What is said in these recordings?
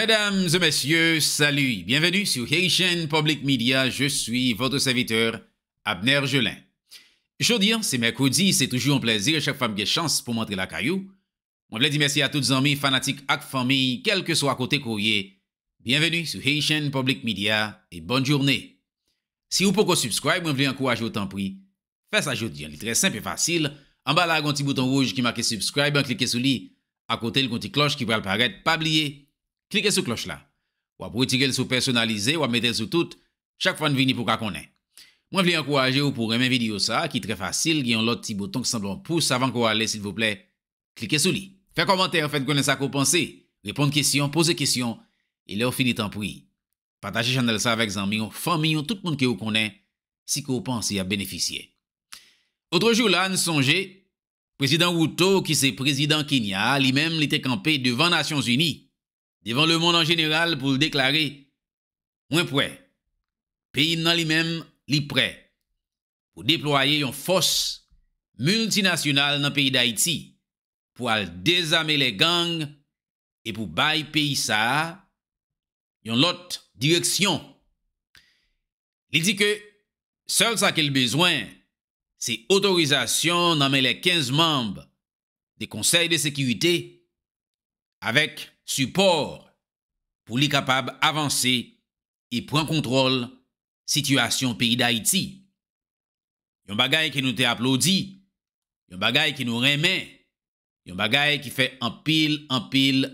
Mesdames et messieurs, salut, bienvenue sur Haitian Public Media, je suis votre serviteur, Abner Jelin. Aujourd'hui, hein, c'est mercredi, c'est toujours un plaisir, chaque femme qui a chance pour montrer la caillou. dit merci à à les les amis, fanatiques et familles, quel que soit côté courrier. Bienvenue sur Haitian Public Media, et bonne journée. Si vous pouvez vous mwen vle vous ou tan pri. Fè Faites jodi très c'est très simple et facile il y a un petit bouton rouge qui marque subscribe, hein, à côté, il y a l petit cloche qui va apparaître, pas oublié cliquez sur cloche là. Ou à pouvez sous personnalisé ou à mettre sur tout, chaque fois que vous pour qu'on connaît. Moi, je vous encourager vous pour aimer vidéo ça, qui est très facile, qui a un petit bouton qui semble un pouce avant qu'on allez, s'il vous plaît. Cliquez sur lui. Faites commentaire, faites connaître ce que vous pensez. Répondez question, posez question, et là, finit en prix. Partagez channel ça avec amis, familles, tout le monde qui vous connaît, si vous pensez à bénéficier. Autre jour là, nous songez, président Ruto, qui c'est président Kenya, lui-même, il était campé devant Nations Unies. devan le moun an jeneral pou deklari mwen pre, peyi nan li men li pre, pou deploye yon fos multinasyonal nan peyi d'Haïti, pou al dezame le gang e pou bayi peyi sa yon lot direksyon. Li di ke, sol sa ke l bezwen, se otorizasyon nan men le 15 mamb de konsey de sekywite avèk support pou li kapab avanse i e pou an kontrol sityasyon piyi d'Haïti. Yon bagay ki nou te aplodi, yon bagay ki nou remè, yon bagay ki fe anpil, anpil,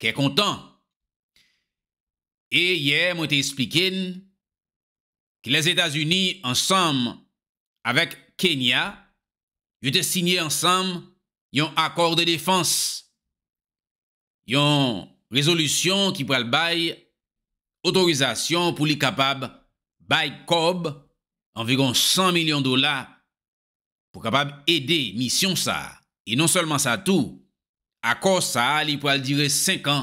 ke kontan. E ye mwen te esplikin ki les Etats-Unis ansam avèk Kenya yon te sinye ansam yon akor de defans Yon rezolusyon ki pral baye otorizasyon pou li kapab baye kob environ 100 milyon dola pou kapab ede misyon sa. E non solman sa tou, akor sa li pral dire 5 an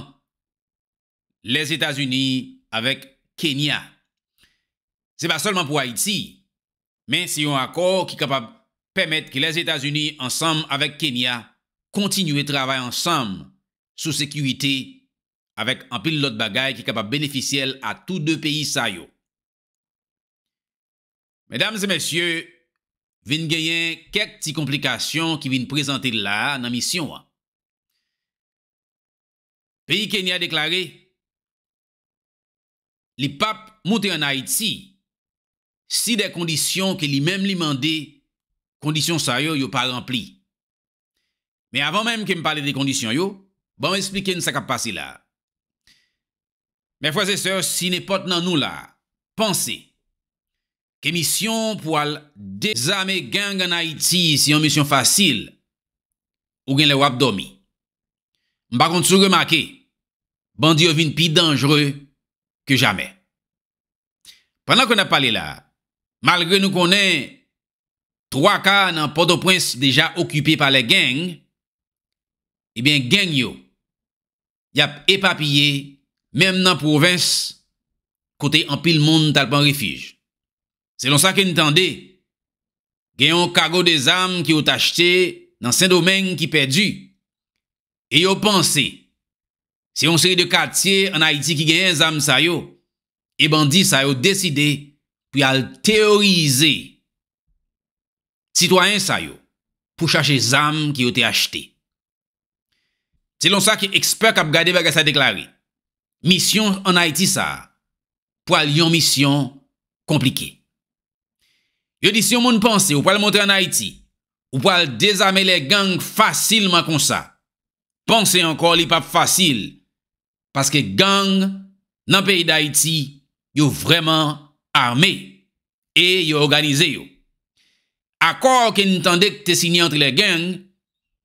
les Etats-Unis avèk Kenya. Se pa solman pou Haiti, men se yon akor ki kapab pèmet ki les Etats-Unis ansam avèk Kenya kontinye travay ansam. sou sekwite avèk anpil lot bagay ki kapap beneficyel a tout de peyi sa yo. Medam se mesyè, vin genyen kek ti komplikasyon ki vin prezante la nan misyon an. Peyi Kenya deklare, li pap moutè an Haiti, si de kondisyon ke li mem li mande, kondisyon sa yo yo pa rempli. Me avan menm ke m pale de kondisyon yo, Bon, esplike nou sa kap pasi la. Men fwese se, si ne pot nan nou la, Pense, Ke misyon pou al Dezame geng an Haiti Si yon misyon fasil, Ou gen le wap domi. Mbakon sou remake, Bandi yo vin pi dangere Ke jame. Pendan kon ap pale la, Malgre nou konen Troa ka nan podo pwens Deja okupi pale geng, E ben geng yo yap epapye mèm nan provins kote ampil moun talpan refij. Se lon sa ke nitande, genyon kago de zam ki yo t'achete nan sen domen ki perdu. E yo panse, se yon seri de katye an Haiti ki genyen zam sayo, e bandi sayo deside pou yal teorize sitwayen sayo pou chache zam ki yo te achete. Se lon sa ki ekspert kap gade vek a sa deklari. Misyon an Haiti sa pou al yon misyon komplike. Yo disi yon moun pense, ou pou al montre an Haiti, ou pou al dezame le gang fasilman kon sa. Pense ankor li pap fasil, paske gang nan peyi d'Haiti yo vreman arme e yo organize yo. Akor ki ntande ki te sinye antre le gang,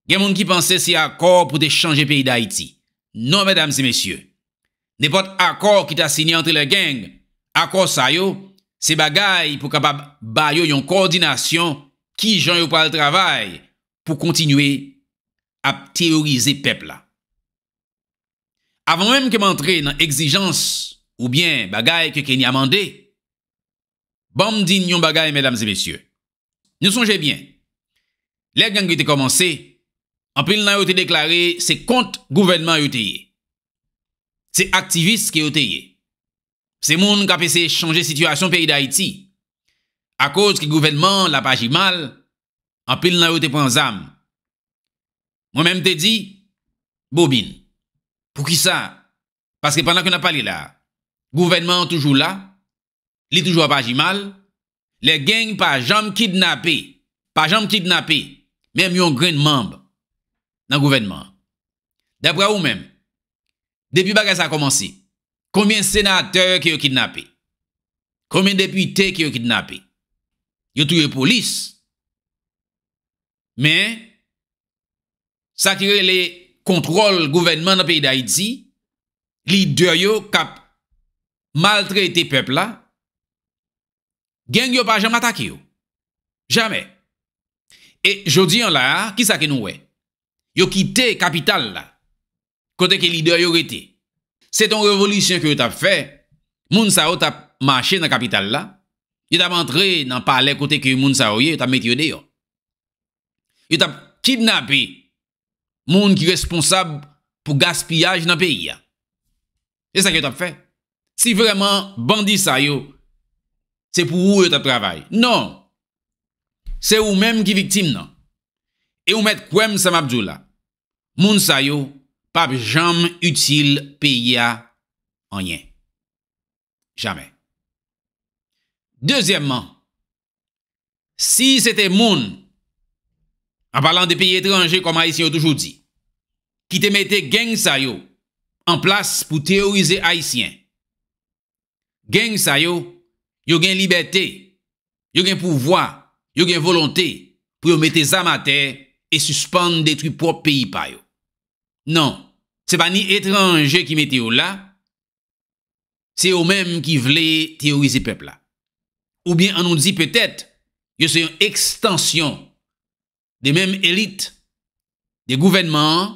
Gen moun ki panse se akor pou de chanje peyi da Haiti. Non, mesdames et messieurs. Nèpot akor ki ta sinye antre le geng. Akor sayo, se bagay pou kapab bayo yon koordinasyon ki jan yo pal travay pou kontinwe ap teorize pepla. Avan mwen ke mantre nan egzijans ou bien bagay ke keni amande, ban mdini yon bagay, mesdames et messieurs. Nou sonje bien. Le geng ki te komanse, Anpil nan yo te deklare se kont gouvenman yo te ye. Se aktivist ki yo te ye. Se moun kapese chanje situasyon peyi da Haiti. A koz ki gouvenman la pa jimal, anpil nan yo te pren zam. Mwen menm te di, Bobine, pou ki sa? Paske panak yo nan pali la, gouvenman toujou la, li toujou a pa jimal, le geng pa jom kidnapé, pa jom kidnapé, menm yon gren mambre. nan gouvenman. Dapre ou mèm. Depi bagè sa komansi. Komin senatèr ki yo kidnapè. Komin depite ki yo kidnapè. Yo tou yo polis. Mè, sakire le kontrol gouvenman nan peyi da idzi, li dè yo kap maltraitè pepl la, gen yo pa jèm atakè yo. Jamè. E jodi an la, ki sakè nou wè? Yo kite kapital la, kote ke lider yo rete. Se ton revolisyon ki yo tap fe, moun sa ou tap mache nan kapital la, yo tap entre nan pale kote ke moun sa ou ye, yo tap met yode yo. Yo tap kidnape moun ki responsab pou gaspillaj nan peyi ya. E sa ki yo tap fe. Si vreman bandi sa yo, se pou ou yo tap travay? Non, se ou menm ki viktim nan. E ou met Kouem Samabdou la, moun sayo, pap jam util peyi a enyen. Jamen. Dezyèmman, si se te moun, a balan de peyi etranje koma Aisyen yo toujou di, ki te mette geng sayo an plas pou teorize Aisyen. Geng sayo, yo gen libeté, yo gen pouvoi, yo gen volonté pou yo mette zamatey e suspande detri prop peyi payo. Non, se pa ni etranje ki mete yo la, se yo menm ki vle teorize pepla. Ou bien anon di petet, yo se yon ekstansyon de menm elit de gouvenman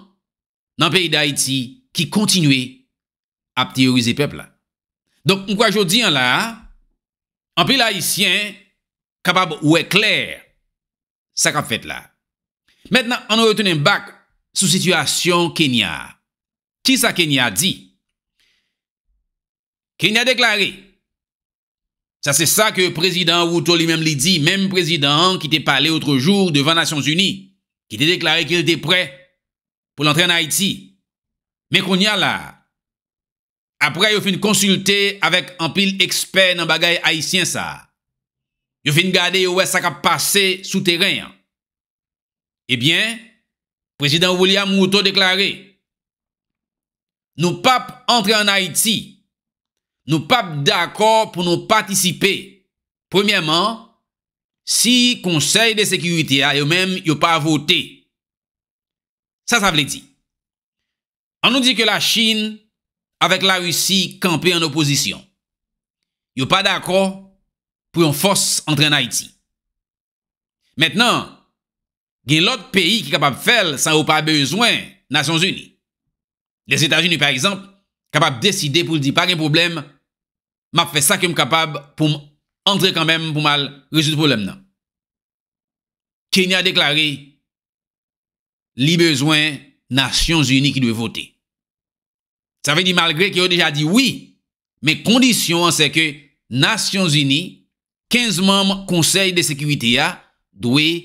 nan peyi da Haiti ki kontinwe ap teorize pepla. Donk mkwa jodi an la, an peyi la Haitien kapab ou e kler sa kap fet la. Mètenan, an nou retenen bak sou situasyon Kenya. Ki sa Kenya di? Kenya deklare. Sa se sa ke prezident Woutou li men li di, men prezident ki te pale outre jour devan Nasyons Uni, ki te deklare ki il de pre pou l'entren Aiti. Men kon ya la. Apre yo fin konsulte avèk an pil eksper nan bagay Haitien sa. Yo fin gade yo wè sa ka pase sou teren an. Ebyen, eh Prezident William Mouto deklaré, nou pape entre an Haiti, nou pape d'akor pou nou patisipe, premièman, si konsey de sekurite a yo mèm yo pa vote, sa sa vle di. An nou di ke la Chine, avek la Rusi kampe an oposisyon, yo pa d'akor pou yon fos entre an Haiti. Mètènan, a l'autre pays qui capable faire sans ou pas besoin Nations Unies. Les États-Unis par exemple capable décider pour dire pas de problème m'a fait ça que capable pour entrer quand même pour mal le problème Kenya a déclaré pas besoin Nations Unies qui doivent voter. Ça veut dire malgré qu'ils ont déjà dit oui, mais condition c'est que Nations Unies 15 membres conseil de sécurité a dire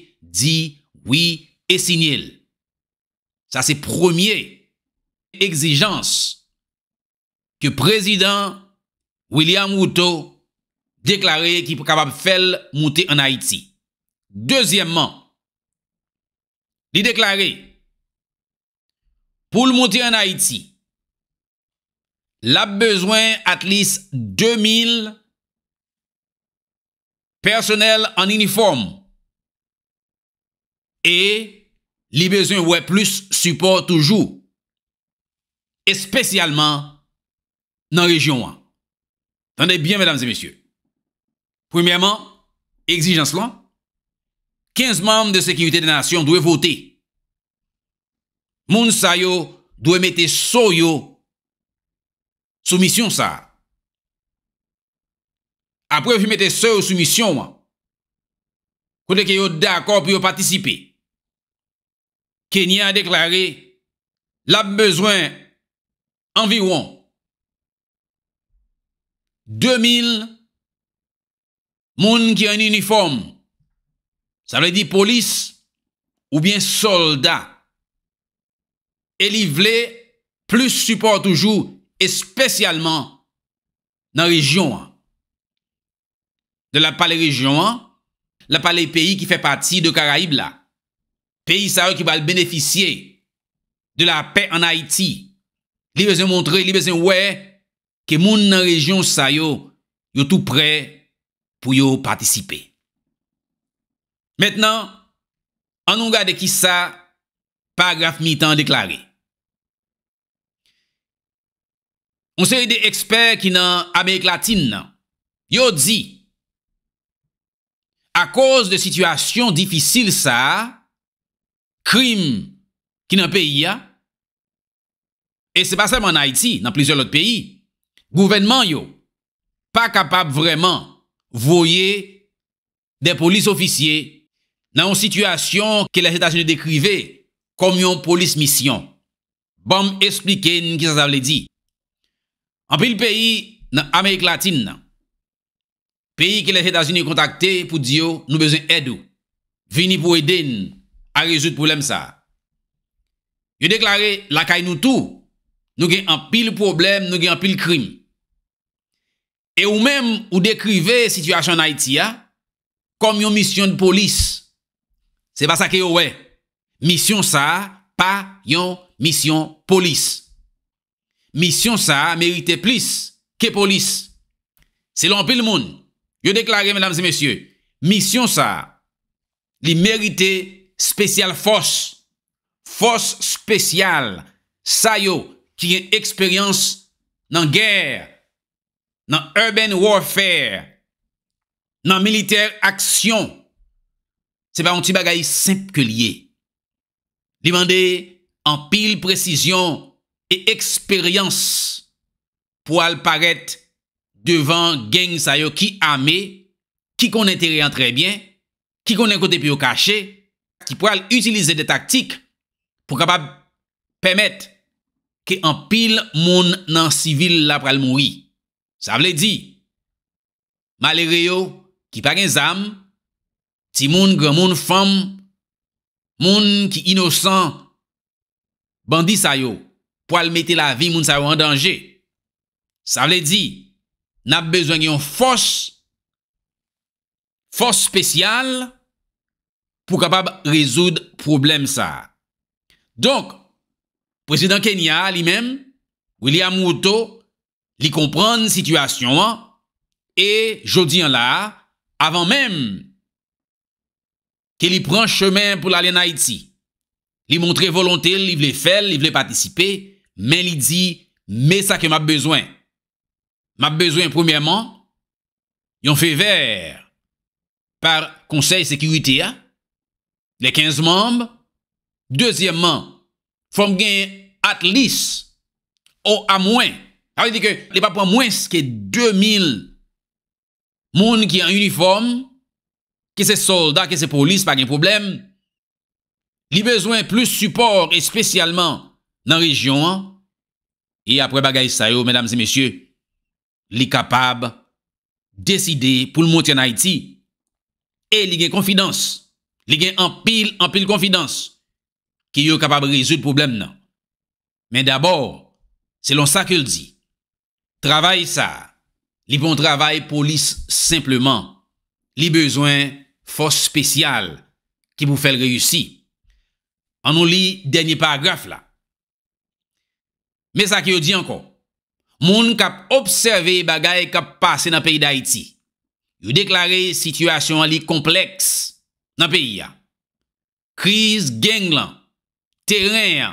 oui, et signé. Ça, c'est premier exigence que président William Ruto déclaré qu'il est capable de faire monter en Haïti. Deuxièmement, il déclaré pour le monter en Haïti, il a besoin at least 2000 personnels en uniforme e libezoun wè plus support toujou, espèsyalman nan rejyon wè. Tande bien, mèdames et mèsyè. Premèman, exijans lò, 15 mèm de sekirite de nasyon dwe vote. Moun sa yo dwe mette so yo soumisyon sa. Apre fè mette so soumisyon wè. Kou de kè yo dè akor pou yo patisipè. Kenya a déclaré l'a besoin environ 2000 monde qui en uniforme. Ça veut dire police ou bien soldats. Et livré plus support toujours et spécialement dans la région. De la palais région, la palais pays qui fait partie de Caraïbes là. peyi sa yo ki bal beneficye de la pe en Haiti, li bezen montre, li bezen we, ke moun nan rejyon sa yo, yo tout pre pou yo patisipe. Mètnen, an nou gade ki sa, paragraf mi tan deklare. Monseri de ekspert ki nan Amerik Latin nan, yo di, a koz de situasyon difisil sa, krim ki nan peyi ya. E se pa seman naiti, nan plizor lot peyi, gouvenman yo, pa kapab vreman voye de polis ofisye nan yon situasyon ke lèj etasyon yon dekrive, kom yon polis misyon. Bom esplike yon ki sa zavle di. An pil peyi nan Amerik latin nan, peyi ke lèj etasyon yon kontakte pou diyo nou bezèn edou. Vini pou eden nan a rezout poulem sa. Yo deklare, lakay nou tou, nou gen an pil problem, nou gen an pil krim. E ou men, ou dekrive situasyon Naitya, kom yon misyon polis. Se basa ke yo we, misyon sa, pa yon misyon polis. Misyon sa, merite plis, ke polis. Se lompil moun, yo deklare, mesdames et messieurs, misyon sa, li merite polis. Spesyal fos, fos spesyal, sayo ki gen eksperyans nan gèr, nan urban warfare, nan militer aksyon, se pa yon ti bagay sempke liye. Li mande an pil prezisyon e eksperyans pou al paret devan gen sayo ki ame, ki konen tereyan trebyen, ki konen kote pyo kache. ki pou al utilize de taktik pou kapab pemet ki an pil moun nan sivil la pral moui. Sa vle di, malere yo ki pa gen zam, ti moun gwen moun fam, moun ki inosan bandi sayo pou al mette la vi moun sayo an danje. Sa vle di, nap bezwen yon fos fos spesyal pour capable résoudre problème ça. Donc, président Kenya lui-même, William Ruto, lui comprend situation et je dis là, avant même qu'il prend chemin pour aller en Haïti, il montre volonté, il voulait faire, il voulait participer, mais il dit, mais ça que m'a besoin. M'a besoin, premièrement, ils ont fait vert par Conseil sécurité, hein. le 15 mamb, dezyèmman, fòm gen at lis, ou a mwen, a wè di ke li pa pwa mwen se ke 2000 moun ki an uniform, ki se soldat, ki se polis, pa gen problem, li bezwen plus support, espesyalman nan rejyon an, e apre bagay sa yo, mèdames et mèsyè, li kapab, deside pou l'monti an Haiti, e li gen konfidans, li gen anpil anpil konfidans, ki yo kapab rezout problem nan. Men d'abor, selon sa ke l di, travay sa, li bon travay polis simpleman, li bezwen fos spesyal, ki pou fel reyusi. Anon li denye paragraf la. Men sa ke yo di anko, moun kap observe bagay kap pase nan peyi da iti, yo deklare situasyon li kompleks, nan peyi ya. Kriz genglan, teren ya.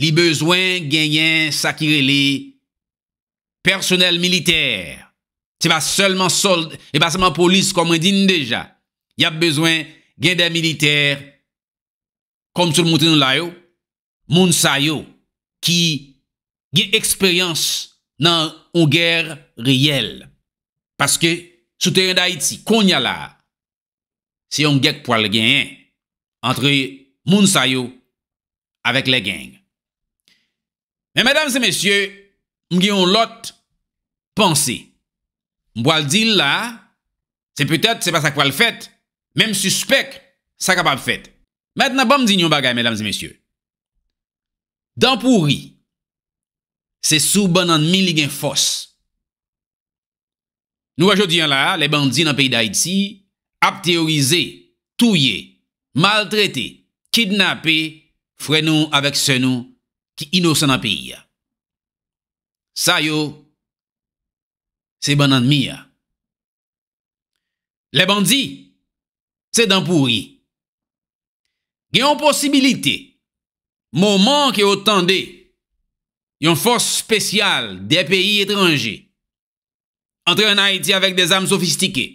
Li bezwen genyen sakirele personel militer. Ti va selman sold, li e va selman polis komredin deja. Yap bezwen gen den militer kom sur mouten nou layo, moun sayo, ki gen eksperyans nan ou ger reyel. Paske sou teren da iti, konya la, Se yon gek pou al gen yon, entre moun sayo, avek le geng. Men, mèdames et mèsyè, m gen yon lot, panse, m boal di l la, se petèt se pa sa kwa l fèt, men m suspek, sa kapal fèt. Mèdèna, ban m di yon bagay, mèdames et mèsyè. Dan pou ri, se sou ban nan mi li gen fòs. Nou ajo di yon la, le bandi nan peyi da iti, ap teorize, touye, maltrete, kidnapé, fre nou avèk se nou ki inosan api ya. Sa yo, se banan mi ya. Le bandi, se danpouri. Gè yon posibilite, mouman ki otan de, yon fos spesyal de peyi etranje, antre yon Haiti avèk de zanm sofistike,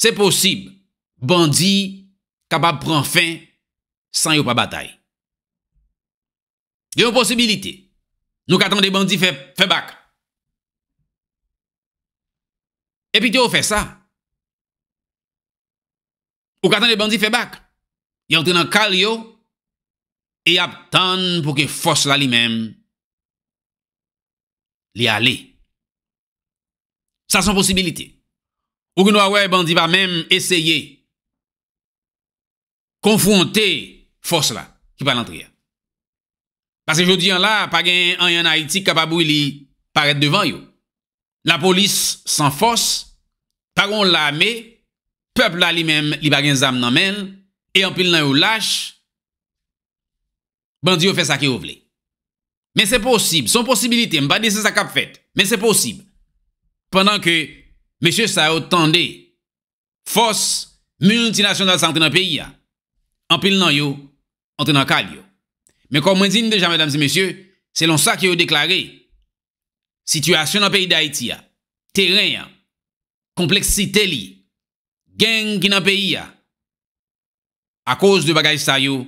Se posib, bandi kapap pran fin san yo pa batay. Yo yon posibilite. Nou katan de bandi fe bak. Epi te yo fe sa. Ou katan de bandi fe bak. Yo enten an kal yo. E ap tan pou ke fos la li men. Li ale. Sa son posibilite. Ou ki nou a wè, bandi pa mèm eseye konfronte fòs la ki pa lantri ya. Pase joudiyan la, pa gen an yon haitik kapabou li paret devan yo. La polis san fòs, pa gon la me, pèp la li mèm li bagen zam nan men, e an pil nan yo lâch, bandi yo fè sa ki yo vle. Men se posib, son posibilite, mba de se sa kap fèt, men se posib. Pendan ke Monsieur Sao tende, force multinationale s'entre dans le pays, hein. en pile dans yo, entre dans le Mais comme je dis déjà, mesdames et messieurs, selon ça qui a déclaré, situation dans le pays d'Haïti, hein, terrain, hein, complexité, gang qui dans le pays, à cause de bagage sa yo,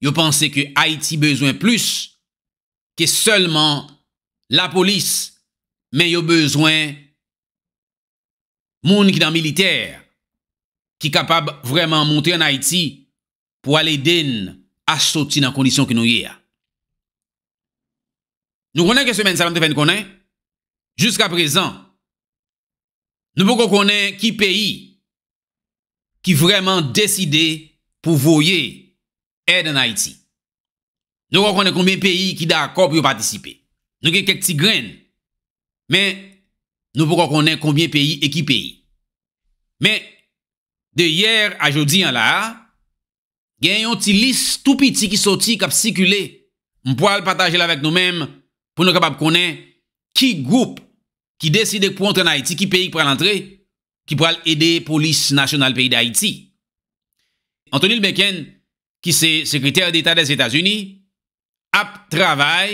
yo pensez que Haïti besoin plus que seulement la police, mais yo besoin moun ki dan militer, ki kapab vreman montre an Haiti pou alè den asoti nan kondisyon ki nou ye a. Nou konen ke semen savan te ven konen? Juska prezan, nou pou konen ki peyi ki vreman deside pou voye ed an Haiti. Nou konen konen peyi ki da akop yo patisipe. Nou gen kek ti gren, men Nous pouvons connaître combien pays et qui pays. Mais, de hier à jeudi en là, a une petite liste tout qui qui soti on sikule, le partager avec nous-mêmes pour nous capables de connaître qui groupe, qui décide prendre entrer en Haïti, qui pays pour l'entrée, qui pourra police nationale police nationale pays d'Haïti. Anthony Blinken, qui c'est secrétaire d'État des états unis ap ça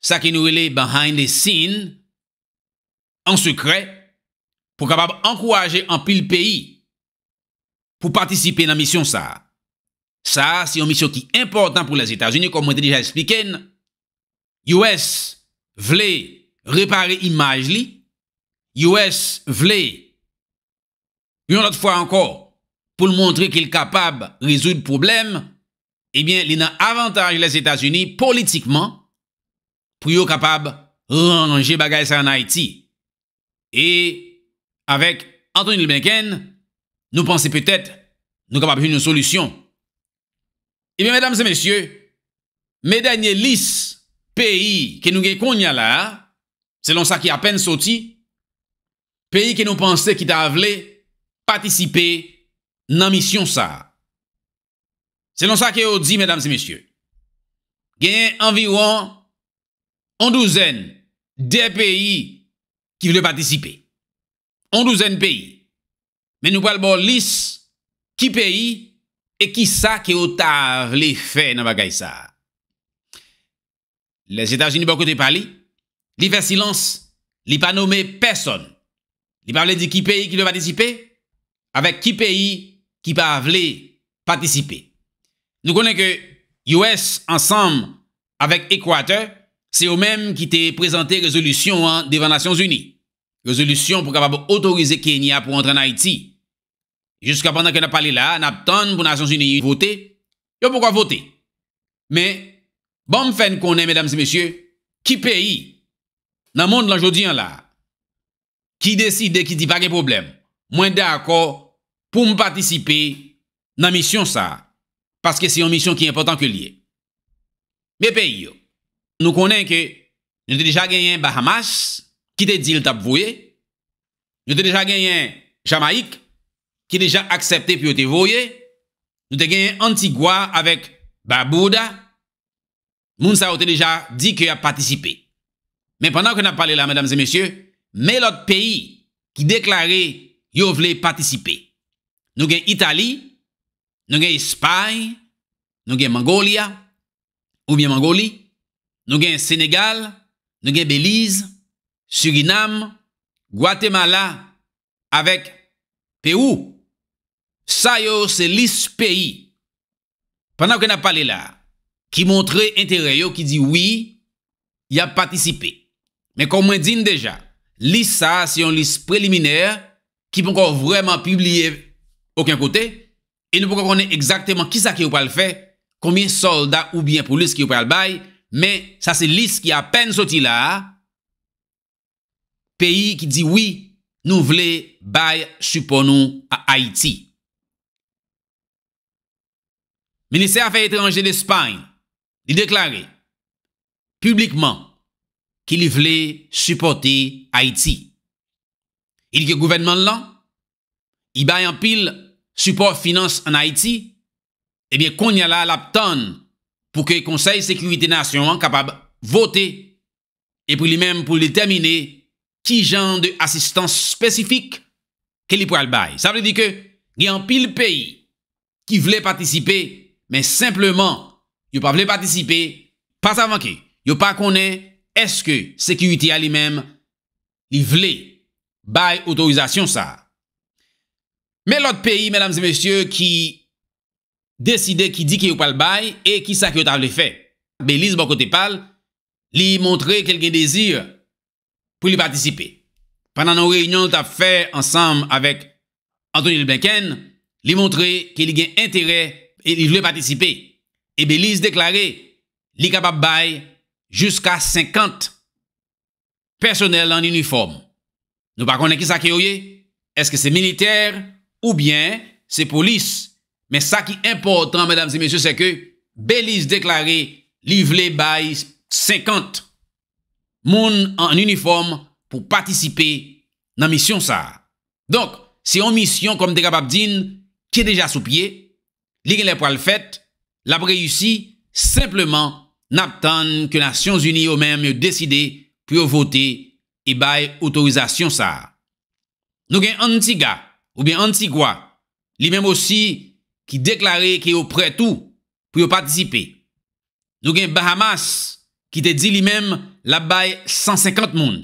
ça qui nous ele behind the scene en secret pour capable encourager un pile pays pour participer la mission ça. Ça, c'est une mission qui est importante pour les États-Unis, comme on déjà expliqué. US voulait réparer image li. US voulait, une autre fois encore, pour montrer qu'il est capable de résoudre le problème, eh bien, il a avantage les États-Unis politiquement pour soient capable de ranger bagages en Haïti. E, avèk antoni libenken, nou pansè pètèt nou kap ap yon soulysyon. E mi, mèdam se mèsyè, mè danye lis peyi ke nou gey koun ya la, selon sa ki apen soti, peyi ke nou pansè ki ta avle patisipe nan misyon sa. Selon sa ke yo di, mèdam se mèsyè, genye anviwan an douzen de peyi qui veulent participer. On douzaine pays. Mais nous parlons liste qui pays et qui ça qui otard les faits dans ça. Les États-Unis beaucoup côté parler, li fait silence, li pas nommé personne. Li pas dire qui pays qui veut participer avec qui pays qui pas participer. Nous connaissons que US ensemble avec Équateur Se yo menm ki te prezante rezolusyon an devan Nasyon Zuni. Rezolusyon pou kapabou otorize Kenya pou antre Naiti. Juska pandan ke nap pale la, nap ton pou Nasyon Zuni voté, yo poukwa voté. Men, bon mfen konen, mesdames et mesyè, ki peyi nan moun lan jodi an la? Ki deside ki ti pa gen problem? Mwen de akor pou m patisipe nan misyon sa? Paske se yon misyon ki important ke liye. Me peyi yo. nous connaissons que nous avons déjà gagné Bahamas, qui te dit le Nous avons déjà gagné Jamaïque, qui déjà accepté pour te Nous avons gagné Antigua avec Barbuda. Mounsa a déjà dit qu'il a participé. Mais pendant que nous parlé là, mesdames et messieurs, mais l'autre pays qui déclarait qu'il voulait participer. Nous avons Italie, nous avons Espagne, nous avons Mongolie, ou bien Mongolie. Nou gen Senegal, nou gen Belize, Suriname, Guatemala, avèk Pèw, sa yo se lis peyi. Pendan wè gen ap pale la, ki montre interè yo, ki di wè, y ap patisipe. Mè kon mwen din deja, lis sa si yon lis preliminèr, ki pou kon vreman publie wè, okyan kote, e nou pou kon konè exaktèman ki sa ki wè pal fè, konmè solda ou bien polis ki wè pal baye, Men, sa se lis ki apen soti la, peyi ki di, oui, nou vle bay supo nou a Haiti. Ministè a fè etre enje de Spany, di deklare, publikman, ki li vle supo te Haiti. Il ke gouvenman lan, i bay an pil supo finance an Haiti, e bie kon y ala lap tonne pou ke konsey sekurite nasyon an kapab vote e pou li menm pou li termine ki jan de asistan spesifik ke li pou albay. Sa vredi ke, gen pil peyi ki vle patisipe, men simplement, yo pa vle patisipe, pa sa vankye. Yo pa konen, eske sekurite al li menm li vle bay otorizasyon sa. Men lot peyi, menlames et messieurs, ki décider qui dit qu'il n'y a pas le bail et qui ça a fait. Belize, bon côté parle, lui montrer quelques désirs pour lui participer. Pendant nos réunions, t'as fait ensemble avec Anthony Blinken, lui montrer qu'il a intérêt et il veut participer. Et Belize déclaré, lui capable bail jusqu'à 50 personnels en uniforme. Nous ne connaissons pas qui ça est. Est-ce que c'est militaire ou bien c'est police? Men sa ki importan, mesdames et mesyous, se ke Belize deklare li vle bay 50 moun an uniform pou patisipe nan misyon sa. Donk, se yon misyon konm dekabab din ki deja sou pye, li gen le pral fèt, la preyousi sepleman naptan ke Nasyons Uni ou menm yo deside pou yo vote e bay otorizasyon sa. Nou gen Antiga ou gen Antigwa, li menm osi ki deklare ki yo prè tou pou yo patisipe. Nou gen Bahamas ki te di li mem la bay 150 moun.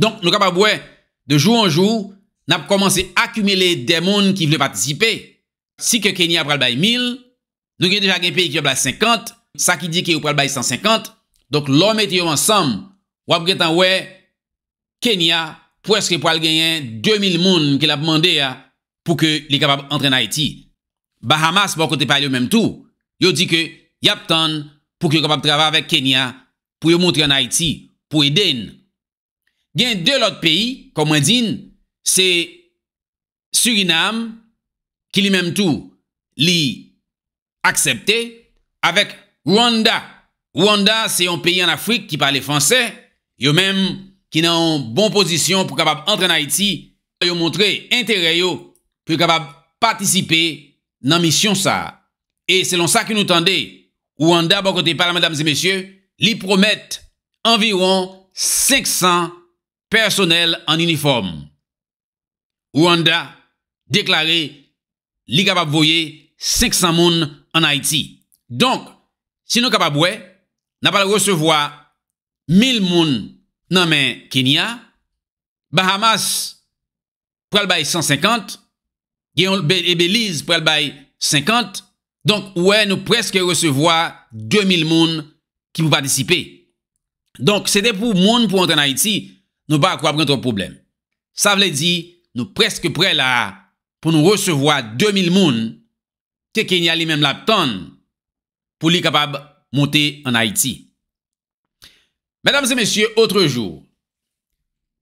Donk nou kapap wè, de jou an jou, nap komanse akumile de moun ki vle patisipe. Si ke Kenya pral bay 1000, nou gen deja gen pe ki yo bay 50, sa ki di ki yo pral bay 150, donk lòm eti yo ansam wap gen tan wè Kenya pweske pral genyen 2000 moun ki la pwemande ya pou ke li kapap antren Haiti. Bahamas, bon côté parler même tout. Yo dit que Yaptan pour que capable travailler avec Kenya pour yo montrer en Haïti pour aider. a deux autres pays comme on dit c'est Suriname qui lui-même tout li accepté avec Rwanda. Rwanda c'est un pays en Afrique qui parle français, yo même qui n'a en bonne position pour capable entrer en Haïti, yo montrer intérêt yo pour capable participer ça mission ça Et selon ça que nous tende, Rwanda bon par par mesdames et messieurs, lui promettent environ 500 personnels en uniforme. Rwanda déclaré li capable voye 500 moun en Haïti. Donc, si nous sommes n'a pas recevoir 1000 moun dans men Kenya, Bahamas pral 150, et Belize pour le 50. Donc, ouais, nous presque recevoir 2000 monde qui vont participer. Donc, c'était pour monde pour entrer en Haïti, nous pas quoi prendre problème. Ça veut dire, nous presque prêts là pour nous recevoir 2000 monde que Kenya lui-même tonne pour lui capable monter en Haïti. Mesdames et messieurs, autre jour,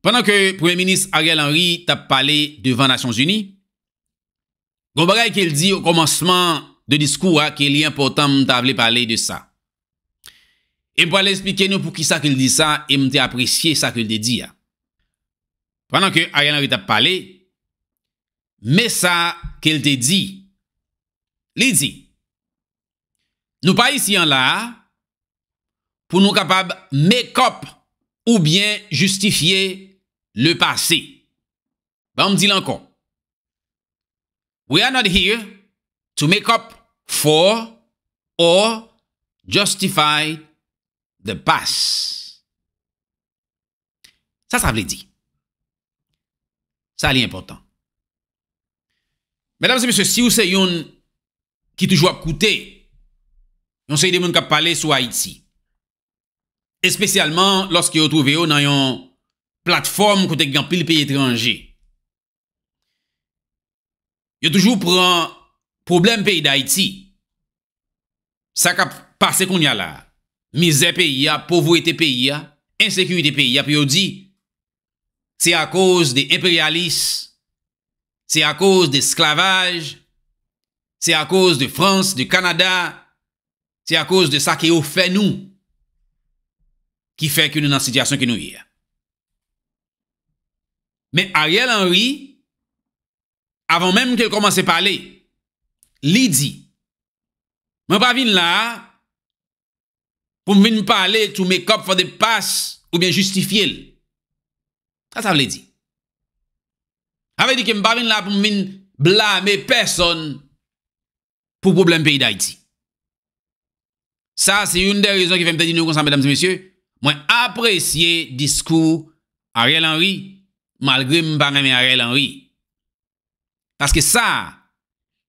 pendant que le Premier ministre Ariel Henry t'a parlé devant Nations Unies, Gon bagay ke l di ou komanseman de diskou a, ke li important mwen ta avle pale de sa. E mwen pale explike nou pou ki sa ke l di sa, e mwen te apresye sa ke l de di a. Panan ke a yon anvit ap pale, me sa ke l de di, li di, nou pa yisi an la, pou nou kapab mekop ou bien justifiye le pase. Ban mwen di l ankon, We are not here to make up for or justify the past. Sa sa vle di. Sa li important. Mèdame se mè se si ou se yon ki toujou ap koute, yon se yon demoun kap pale sou Haiti. Espesyalman loske yo trove yo nan yon platform kote gyan pil pi etranji. yo toujou pran poublem peyi d'Haïti sa ka pase kon ya la mize peyi ya pouvou ete peyi ya insekunite peyi ya peyo di se a koz de imperialis se a koz de esklavaj se a koz de Frans de Kanada se a koz de sa keyo fe nou ki fe ki nou nan sityasyon ki nou ya men Ariel Henry se a koz de avant même qu'elle commence à parler, lui dit, je pas venu là pour me parler tout mes up for the pass ou bien justifier. Ça, ça veut dire. Ça veut dire que je pas venu là pour me blâmer personne pour le problème pays d'Haïti. Ça, c'est une des raisons qui fait me dire nous, mesdames et messieurs, moi le discours Ariel Henry, malgré que je ne pas Ariel Henry. Paske sa,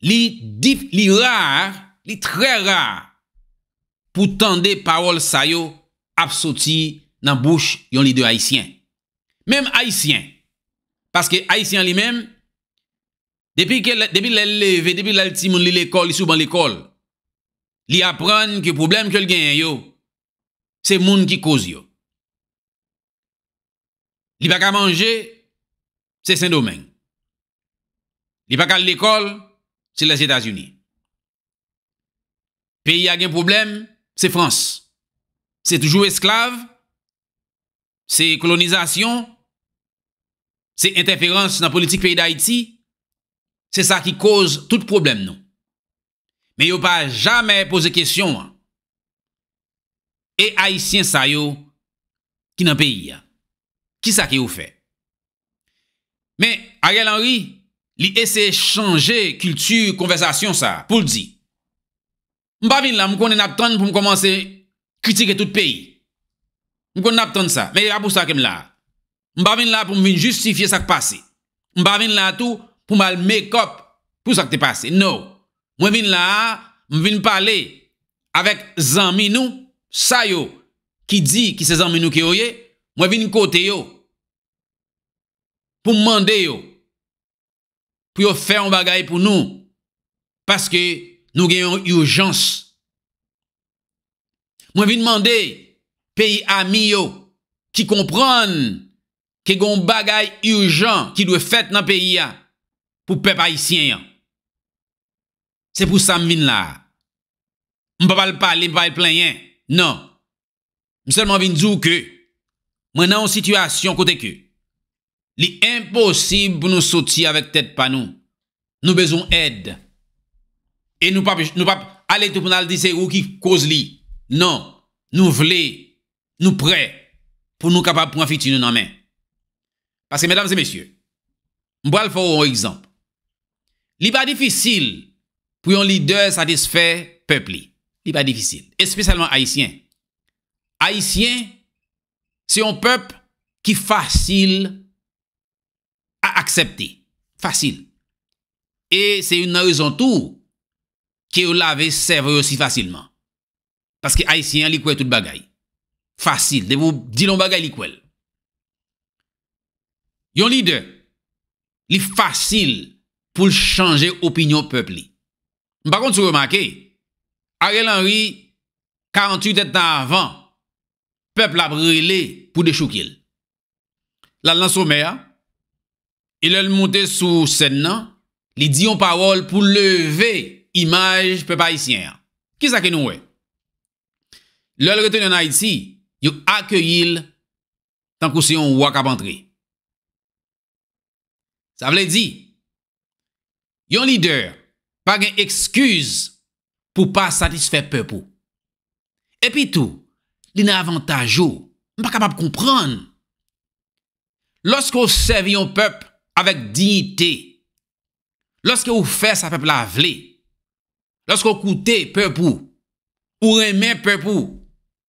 li dip, li rar, li tre rar pou tende pawol sa yo apsoti nan bouch yon li de Haitien. Mem Haitien, paske Haitien li men, depi lal ti moun li l'ekol, li sou ban l'ekol, li apren ki problem kel gen yo, se moun ki koz yo. Li baka manje, se sen domenj. Li pa kal l'ekol, se les Etats-Unis. Peyi agen problem, se France. Se toujou esklave, se kolonizasyon, se interferans nan politik peyi d'Haïti, se sa ki koz tout problem nou. Me yo pa jamè pose kèsyon, se yo pa jamè pose kèsyon, e Haitien sa yo ki nan peyi ya. Ki sa ki yo fe? Me, agen l'Henri, Li ese chanje kultur konversasyon sa pou l di. Mba vin la mwen konen ap ton pou mwen komanse kritike tout peyi. Mwen konen ap ton sa. Mwen e vin la pou mwen justifye sak pase. Mwen vin la tout pou mwen al make up pou sak te pase. No. Mwen vin la, mwen vin pale avèk zanminou sa yo. Ki di ki se zanminou ki yo ye. Mwen vin kote yo. Pou mwen de yo. pour faire un bagage pour nous. Parce que nous avons une urgence. Moi, je demander pays amis qui comprennent que y a un bagage urgent qui doit être fait dans le pays pour les haïtien. C'est pour ça que je là. Je ne vais pas parler, je ne peux Non. Je seulement dire que je suis une situation côté que est impossible pour nous sortir avec tête pas nous. Nous besoin aide. Et nous ne pouvons pas aller tout pour nous dire c'est qui cause Non, nous voulons, nous prêts pour nous capables profiter nous en main. Parce que mesdames et messieurs, vais vous faire un exemple. n'est pas difficile pour un leader satisfaire. peuple li. pas difficile, spécialement haïtien. Haïtien c'est un peuple qui est facile à accepter. Facile. Et c'est une raison tout qui vous lavez aussi facilement. Parce que haïtien li tout bagay. Facile, de vous dire non bagay li Yon leader, li facile pour changer opinion peuple. Par contre, vous remarquez, Ariel Henry, 48 ans avant, peuple a brûlé pour déchouquer. La au E lèl monte sou sèd nan, li di yon pawol pou leve imaj pe pa isyè. Ki sa ke nou wè? Lèl reten yon ha iti, yon akye yil tankou si yon wak ap antre. Sa vle di, yon lider pa gen eksküz pou pa satisfe pe pou. E pi tou, li nan avantaj ou, m pa kapap kompran. Lòskou sevi yon pep avèk dignité. Lòske ou fè sa pèp la vlè, lòske ou koute pèp ou, ou remè pèp e ou,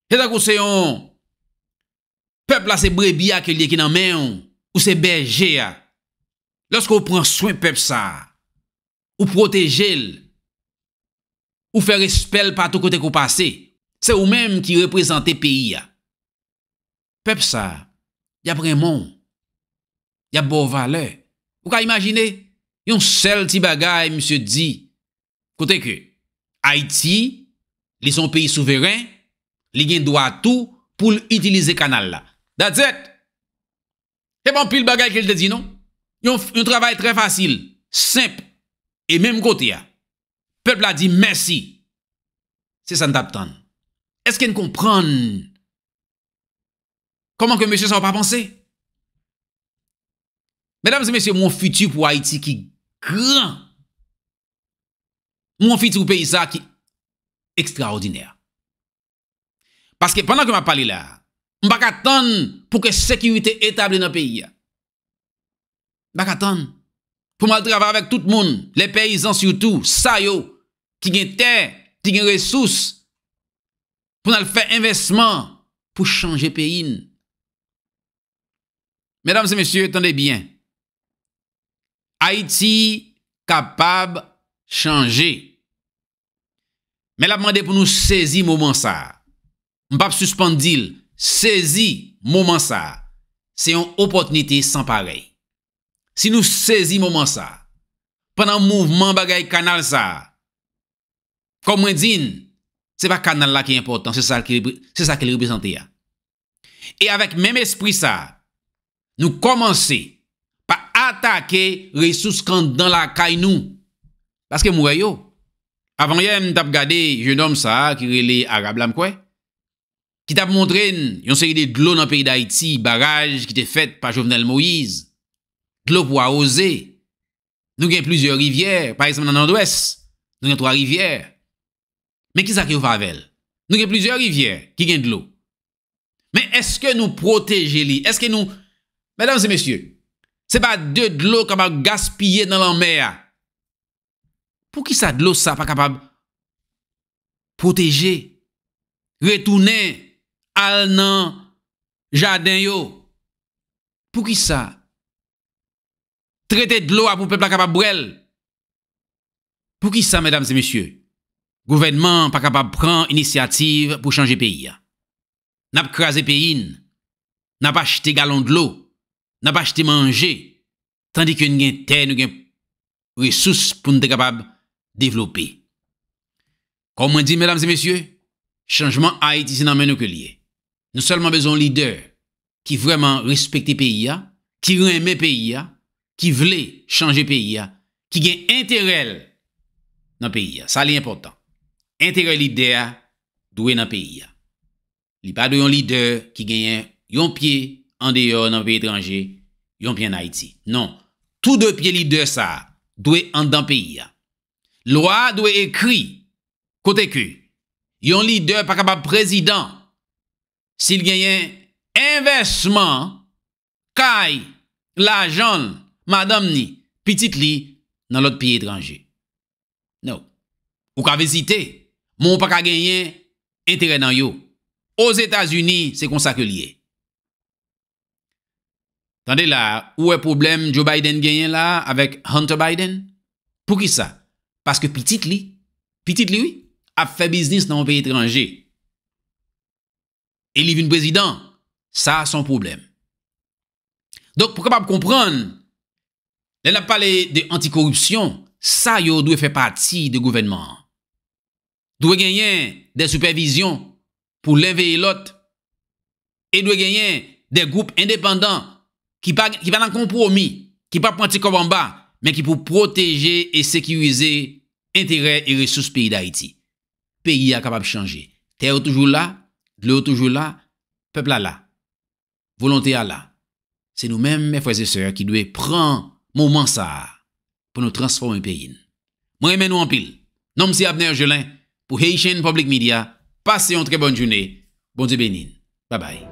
kèta kou se yon pèp la se brebi akèl yè ki nan mè yon, ou se bèjè ya. Lòske ou pran soum pèp sa, ou protèjè lè, ou fè respèl patou kote kou pasè, se ou mèm ki reprezentè pèi ya. Pèp sa, yè prèmon, yè bo valeur, Vous pouvez imaginer, un seul petit bagay, monsieur dit, côté que Haïti, ils sont pays souverain, ils ont droit tout pour utiliser canal là. That's it. C'est un pile bagage qu'il te dit non. Yon, un travail très facile, simple et même côté Le hein. Peuple a dit merci. C'est ça n'taptan. Est-ce qu'on comprend comment que monsieur ça va pas penser? Mesdames et messieurs, mon futur pour Haïti qui grand. Mon futur pays ça qui extraordinaire. Parce que pendant que je parle là, je ne attendre pour que la sécurité établie dans le pays. Je ne attendre. Pour mal travailler avec tout le monde, les paysans surtout, ça yo, qui ont terre, qui ont ressources, pour faire investissement, pour changer le pays. Mesdames et messieurs, attendez bien. Ha iti kapab chanje. Men la pman de pou nou sezi mouman sa. Mpap suspande dil. Sezi mouman sa. Se yon opotniti san pare. Si nou sezi mouman sa. Pwennan mouvman bagay kanal sa. Komwen din se pa kanal la ki important. Se sa ki li represente ya. E avèk mèm espri sa nou komanse attaquer ressources quand dans la caille Parce que moi, avant hier, je gade regardé jeune homme ça, qui est arabe quoi. Qui t'a montré une série de l'eau dans le pays d'Haïti, barrage qui était fait par Jovenel Moïse. L'eau pour arroser. Nous avons plusieurs rivières, par exemple dans l'ouest nous avons trois rivières. Mais qui est-ce qui est favel? Nous avons plusieurs rivières qui ont de l'eau. Mais est-ce que nous protégeons les? Est-ce que nous. Mesdames et messieurs, n'est pas de l'eau capable va gaspiller dans la mer. Pour qui ça de l'eau, ça pas capable de protéger, retourner à nan jardin Pour qui ça? Traiter de l'eau pour peuple capable de Pour qui ça, mesdames et messieurs? Gouvernement pas capable de prendre initiative pour changer pays. Hein. N'a pas le pays. N'a pas acheté galon de l'eau. nan pa chete manje, tandik yon gen ten ou gen resous pou nou de kapab devlopi. Komwen di, mesdames et mesyou, chanjman a iti si nan menou ke liye. Nou selman bezon lider ki vreman respekte peyi ya, ki renme peyi ya, ki vle chanje peyi ya, ki gen enterel nan peyi ya. Sa li important. Enterel lider dwe nan peyi ya. Li pa do yon lider ki gen yon piey an de yo nan pi etranje, yon pi en Haiti. Non, tout de pi li de sa, dwe an dan pi ya. Lwa dwe ekri, kote ku, yon li de pa ka pa prezident, si li genyen investman, kay la jan, madam ni, pitit li, nan lot pi etranje. Non, ou ka vezite, moun pa ka genyen, entere nan yo. Ou, ou zetas uni, se konsak liye. Tandis là, où est le problème Joe Biden gagné là avec Hunter Biden Pour qui ça Parce que petit lui, petit lui, a fait business dans un pays étranger. Et il est président. Ça, son problème. Donc, pour pas comprendre, elle n'a pas parlé de anticorruption. Ça, doit faire partie du gouvernement. Doit gagner des supervisions pour lever l'autre. Et doit gagner des groupes indépendants qui pas qui pas compromis, qui pas pointé comme en bas, mais qui pour protéger et sécuriser intérêts et ressources pays d'Haïti. Pays a capable de changer. Terre toujours là, l'eau toujours là, peuple là. Volonté à là. C'est nous-mêmes, mes frères et sœurs, qui devons prendre moment ça pour nous transformer pays. Moi, m'en nous en pile. Nom si Abner Jolin pour Haitian Public Media. Passez une très bonne journée. Bon Dieu bénisse. Bye bye.